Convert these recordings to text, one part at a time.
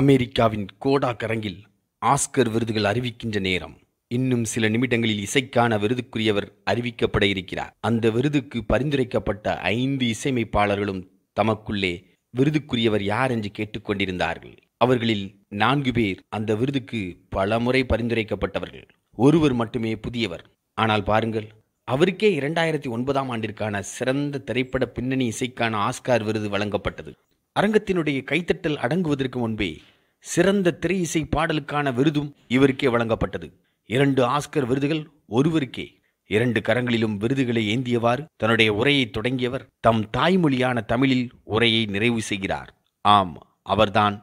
அமெரிக்காவின் கோடா கரங்கில் ஆஸ்கர் விருதுகள் அறிவிக்கின்ற நேரம் இன்னும் சில நிமிடங்களில் இசைக்கான விருதுக்குரியவர் அறிவிக்கப்பட இருக்கிறார் அந்த விருதுக்கு பரிந்துரைக்கப்பட்ட ஐந்து இசையமைப்பாளர்களும் தமக்குள்ளே விருதுக்குரியவர் யார் என்று கேட்டுக்கொண்டிருந்தார்கள் அவர்களில் நான்கு பேர் அந்த விருதுக்கு பல முறை பரிந்துரைக்கப்பட்டவர்கள் ஒருவர் மட்டுமே புதியவர் ஆனால் பாருங்கள் அவருக்கே இரண்டாயிரத்தி ஒன்பதாம் ஆண்டிற்கான சிறந்த திரைப்பட பின்னணி இசைக்கான ஆஸ்கார் விருது வழங்கப்பட்டது அரங்கத்தினுடைய கைத்தட்டல் அடங்குவதற்கு முன்பே சிறந்த திரை இசை பாடலுக்கான விருதும் இவருக்கே வழங்கப்பட்டது இரண்டு ஆஸ்கர் விருதுகள் ஒருவருக்கே இரண்டு கரங்களிலும் விருதுகளை ஏந்தியவாறு தன்னுடைய உரையை தொடங்கியவர் தம் தாய்மொழியான தமிழில் உரையை நிறைவு செய்கிறார் ஆம் அவர்தான்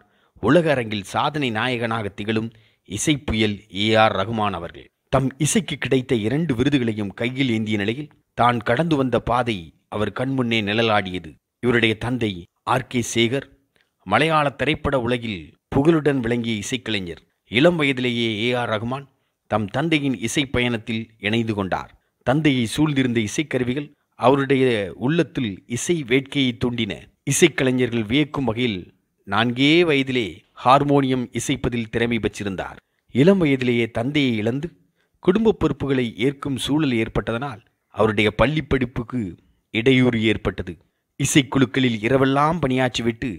உலக அரங்கில் சாதனை நாயகனாக திகழும் இசைப்புயல் ஏ ஆர் ரகுமான் அவர்கள் தம் இசைக்கு கிடைத்த இரண்டு விருதுகளையும் கையில் ஏந்திய நிலையில் தான் கடந்து வந்த பாதை அவர் கண்முன்னே நிழலாடியது இவருடைய தந்தை ஆர் கே சேகர் மலையாள திரைப்பட உலகில் புகழுடன் விளங்கிய இசைக்கலைஞர் இளம் வயதிலேயே ஏ ஆர் ரஹ்மான் தம் தந்தையின் இசை பயணத்தில் இணைந்து கொண்டார் தந்தையை சூழ்ந்திருந்த இசைக்கருவிகள் அவருடைய உள்ளத்தில் இசை வேட்கையை தூண்டின இசைக்கலைஞர்கள் வியக்கும் வகையில் நான்கே வயதிலே ஹார்மோனியம் இசைப்பதில் திறமை பெற்றிருந்தார் இளம் வயதிலேயே தந்தையை இழந்து குடும்ப பொறுப்புகளை ஏற்கும் சூழல் ஏற்பட்டதனால் அவருடைய பள்ளி படிப்புக்கு இடையூறு ஏற்பட்டது இசைக்குழுக்களில் இரவெல்லாம் பணியாற்றிவிட்டு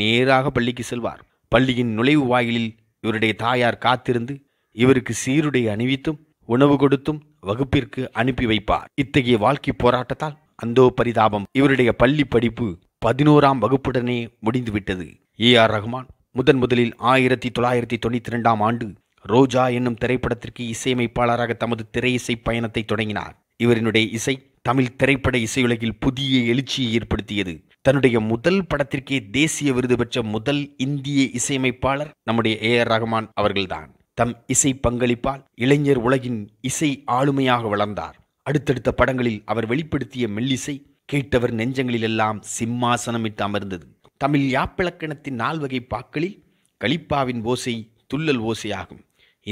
நேராக பள்ளிக்கு செல்வார் பள்ளியின் நுழைவு வாயிலில் இவருடைய தாயார் காத்திருந்து இவருக்கு சீருடை அணிவித்தும் உணவு கொடுத்தும் வகுப்பிற்கு அனுப்பி வைப்பார் இத்தகைய வாழ்க்கை போராட்டத்தால் அந்தோ பரிதாபம் இவருடைய பள்ளி படிப்பு பதினோராம் வகுப்புடனே முடிந்துவிட்டது ஏ ஆர் ரஹ்மான் முதன் முதலில் ஆயிரத்தி தொள்ளாயிரத்தி தொண்ணூத்தி ரெண்டாம் ஆண்டு ரோஜா என்னும் திரைப்படத்திற்கு இசையமைப்பாளராக தமது திரை இசை பயணத்தை தொடங்கினார் இவரினுடைய இசை தமிழ் திரைப்பட இசையுலகில் புதிய எழுச்சியை ஏற்படுத்தியது தன்னுடைய முதல் படத்திற்கே தேசிய விருது பெற்ற முதல் இந்திய இசையமைப்பாளர் நம்முடைய ஏ ஆர் ரஹ்மான் அவர்கள்தான் தம் இசை பங்களிப்பால் இளைஞர் உலகின் இசை ஆளுமையாக வளர்ந்தார் அடுத்தடுத்த படங்களில் அவர் வெளிப்படுத்திய மெல்லிசை கேட்டவர் நெஞ்சங்களிலெல்லாம் சிம்மாசனமிட்டு அமர்ந்தது தமிழ் யாப்பிழக்கணத்தின் நால்வகை பாக்களில் கலிப்பாவின் ஓசை துள்ளல் ஓசையாகும்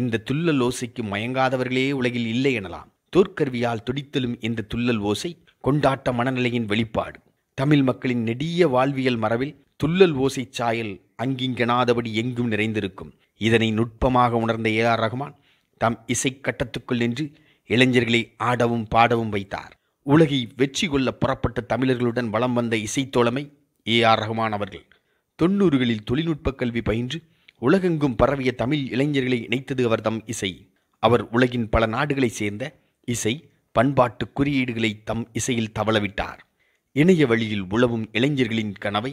இந்த துள்ளல் ஓசைக்கு மயங்காதவர்களே உலகில் இல்லை எனலாம் தோற்கருவியால் துடித்தலும் இந்த துள்ளல் ஓசை கொண்டாட்ட மனநிலையின் வெளிப்பாடு தமிழ் மக்களின் நெடிய வாழ்வியல் மரபில் துள்ளல் ஓசை சாயல் அங்கிங்கனாதபடி எங்கும் நிறைந்திருக்கும் இதனை நுட்பமாக உணர்ந்த ஏ ஆர் ரஹ்மான் தம் இசை கட்டத்துக்குள் நின்று இளைஞர்களை ஆடவும் பாடவும் வைத்தார் உலகை வெற்றி கொள்ள புறப்பட்ட தமிழர்களுடன் வளம் வந்த இசைத்தோழமை ஏ ஆர் ரஹ்மான் அவர்கள் தொன்னூறுகளில் தொழில்நுட்ப கல்வி பயின்று உலகெங்கும் பரவிய தமிழ் இளைஞர்களை இணைத்தது அவர் தம் இசை அவர் உலகின் பல நாடுகளைச் சேர்ந்த இசை பண்பாட்டு குறியீடுகளை தம் இசையில் தவளவிட்டார் இணைய வழியில் உழவும் இளைஞர்களின் கனவை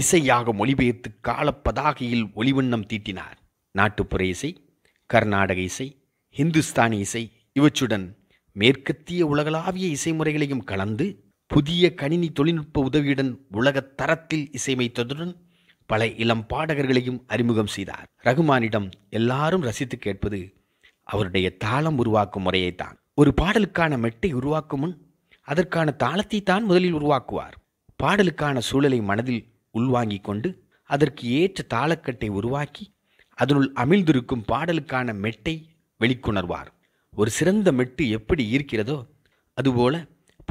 இசையாக மொழிபெயர்த்து காலப்பதாகையில் ஒளிவண்ணம் தீட்டினார் நாட்டுப்புற இசை கர்நாடக இசை ஹிந்துஸ்தானி இசை இவற்றுடன் மேற்கத்திய உலகளாவிய இசைமுறைகளையும் கலந்து புதிய கணினி தொழில்நுட்ப உதவியுடன் உலகத் தரத்தில் இசையமைத்ததுடன் பல இளம் பாடகர்களையும் அறிமுகம் செய்தார் ரகுமானிடம் எல்லாரும் ரசித்து கேட்பது அவருடைய தாளம் உருவாக்கும் முறையைத்தான் ஒரு பாடலுக்கான மெட்டை உருவாக்கும் முன் அதற்கான தாளத்தை தான் முதலில் உருவாக்குவார் பாடலுக்கான சூழலை மனதில் உள்வாங்கி கொண்டு அதற்கு ஏற்ற தாளக்கட்டை உருவாக்கி அதனுள் அமிழ்ந்திருக்கும் பாடலுக்கான மெட்டை வெளிக்கொணர்வார் ஒரு சிறந்த மெட்டு எப்படி ஈர்க்கிறதோ அதுபோல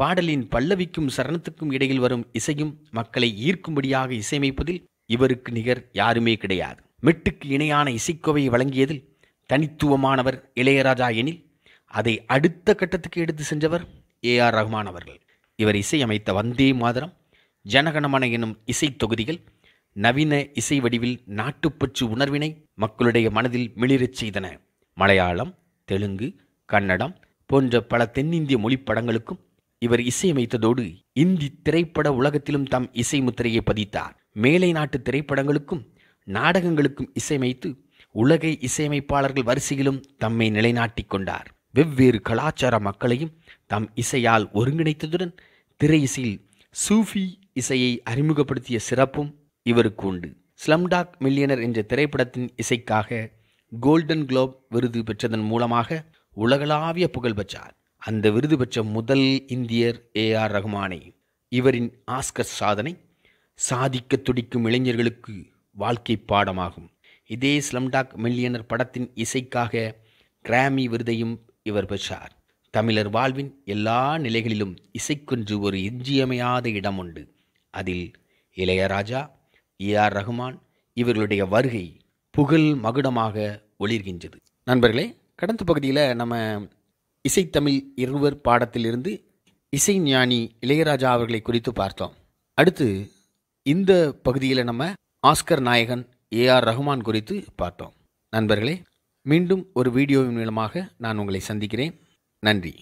பாடலின் பல்லவிக்கும் சரணத்துக்கும் இடையில் வரும் இசையும் மக்களை ஈர்க்கும்படியாக இசையமைப்பதில் இவருக்கு நிகர் யாருமே கிடையாது மெட்டுக்கு இணையான இசைக்கோவையை வழங்கியதில் தனித்துவமானவர் இளையராஜா எனில் அதை அடுத்த கட்டத்துக்கு எடுத்து சென்றவர் ஏ ஆர் ரஹ்மான் அவர்கள் இவர் இசையமைத்த வந்தே மாதரம் ஜனகணமன எனும் இசை தொகுதிகள் நவீன இசை வடிவில் நாட்டுப்பற்று உணர்வினை மக்களுடைய மனதில் மிளிரச் செய்தன மலையாளம் தெலுங்கு கன்னடம் போன்ற பல தென்னிந்திய மொழி படங்களுக்கும் இவர் இசையமைத்ததோடு இந்தி திரைப்பட உலகத்திலும் தம் இசை முத்திரையை பதித்தார் மேலை நாட்டு திரைப்படங்களுக்கும் நாடகங்களுக்கும் இசையமைத்து உலகை இசையமைப்பாளர்கள் வரிசையிலும் தம்மை நிலைநாட்டிக் கொண்டார் வெவ்வேறு கலாச்சார மக்களையும் தம் இசையால் ஒருங்கிணைத்ததுடன் திரை இசையில் சூஃபி இசையை அறிமுகப்படுத்திய சிறப்பும் இவருக்கு உண்டு ஸ்லம்டாக் மில்லியனர் என்ற திரைப்படத்தின் இசைக்காக கோல்டன் குளோப் விருது பெற்றதன் மூலமாக உலகளாவிய புகழ் பெற்றார் அந்த விருது பெற்ற முதல் இந்தியர் ஏ ஆர் ரகுமானை இவரின் ஆஸ்கர் சாதனை சாதிக்க துடிக்கும் இளைஞர்களுக்கு வாழ்க்கை பாடமாகும் இதே ஸ்லம்டாக் மில்லியனர் படத்தின் இசைக்காக கிராமி விருதையும் இவர் பெற்றார் தமிழர் வாழ்வின் எல்லா நிலைகளிலும் இசைக்குன்று ஒரு எஞ்சியமையாத இடம் உண்டு அதில் இளையராஜா ஏ ஆர் ரஹ்மான் இவர்களுடைய வருகை புகழ் மகுடமாக ஒளிர்கின்றது நண்பர்களே கடந்த பகுதியில் நம்ம இசைத்தமிழ் இருவர் பாடத்திலிருந்து இசை ஞானி இளையராஜா அவர்களை குறித்து பார்த்தோம் அடுத்து இந்த பகுதியில் நம்ம ஆஸ்கர் நாயகன் ஏ ஆர் ரஹ்மான் குறித்து பார்த்தோம் நண்பர்களே மீண்டும் ஒரு வீடியோவின் மூலமாக நான் உங்களை சந்திக்கிறேன் நன்றி